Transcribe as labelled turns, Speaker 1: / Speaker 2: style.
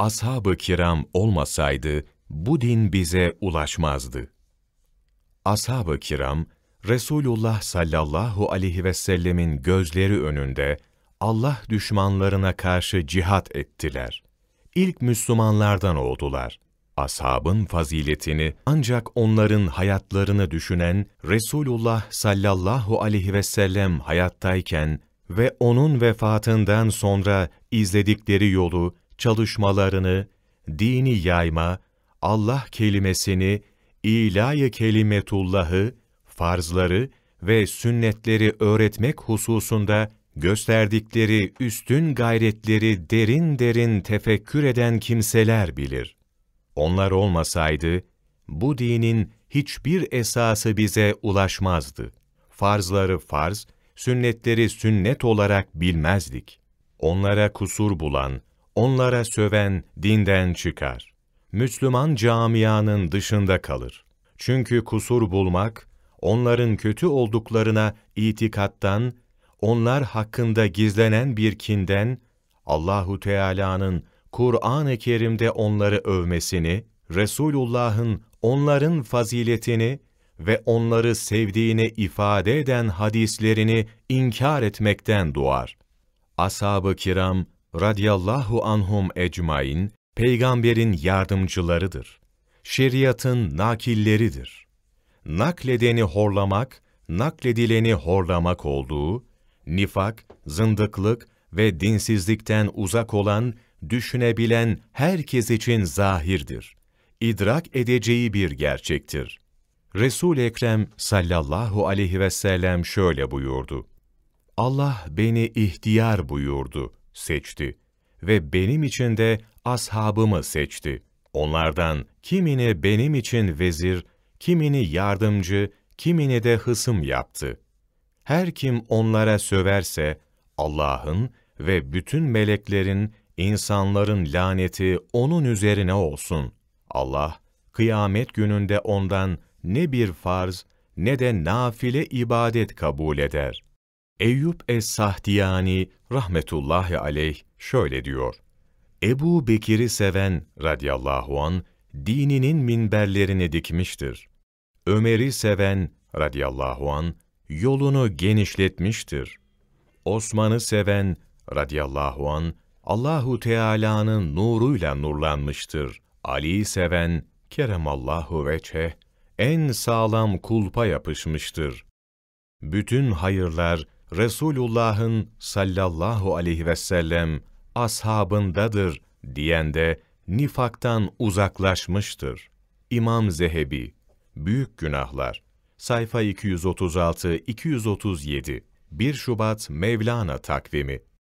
Speaker 1: ashab-ı kiram olmasaydı bu din bize ulaşmazdı. Ashab-ı kiram, Resulullah sallallahu aleyhi ve sellemin gözleri önünde Allah düşmanlarına karşı cihat ettiler. İlk Müslümanlardan oldular. Ashabın faziletini ancak onların hayatlarını düşünen Resulullah sallallahu aleyhi ve sellem hayattayken ve onun vefatından sonra izledikleri yolu çalışmalarını, dini yayma, Allah kelimesini, ilahi kelimetullahı, farzları ve sünnetleri öğretmek hususunda gösterdikleri üstün gayretleri derin derin tefekkür eden kimseler bilir. Onlar olmasaydı, bu dinin hiçbir esası bize ulaşmazdı. Farzları farz, sünnetleri sünnet olarak bilmezdik. Onlara kusur bulan, onlara söven dinden çıkar. Müslüman camianın dışında kalır. Çünkü kusur bulmak, onların kötü olduklarına itikattan, onlar hakkında gizlenen bir kinden, Allahu Teala'nın Kur'an-ı Kerim'de onları övmesini, Resulullah'ın onların faziletini ve onları sevdiğini ifade eden hadislerini inkar etmekten doğar. Ashab-ı kiram radiyallahu anhum ecmain, peygamberin yardımcılarıdır. Şeriatın nakilleridir. Nakledeni horlamak, nakledileni horlamak olduğu, nifak, zındıklık ve dinsizlikten uzak olan, düşünebilen herkes için zahirdir. İdrak edeceği bir gerçektir. Resul Ekrem sallallahu aleyhi ve sellem şöyle buyurdu: Allah beni ihtiyar buyurdu seçti ve benim için de ashabımı seçti. Onlardan kimini benim için vezir, kimini yardımcı, kimini de hısım yaptı. Her kim onlara söverse, Allah'ın ve bütün meleklerin, insanların laneti onun üzerine olsun. Allah, kıyamet gününde ondan ne bir farz ne de nafile ibadet kabul eder. Eyüp es-Sahdiyani rahmetullahi aleyh şöyle diyor. Ebu Bekir'i seven radiyallahu an dininin minberlerini dikmiştir. Ömer'i seven radiyallahu an yolunu genişletmiştir. Osman'ı seven radiyallahu an Allahu Teala'nın nuruyla nurlanmıştır. Ali'yi seven keremallahu veçhe en sağlam kulpa yapışmıştır. Bütün hayırlar Resulullah'ın sallallahu aleyhi ve sellem ashabındadır diyen de nifaktan uzaklaşmıştır. İmam Zehebi, Büyük Günahlar, sayfa 236-237, 1 Şubat Mevlana takvimi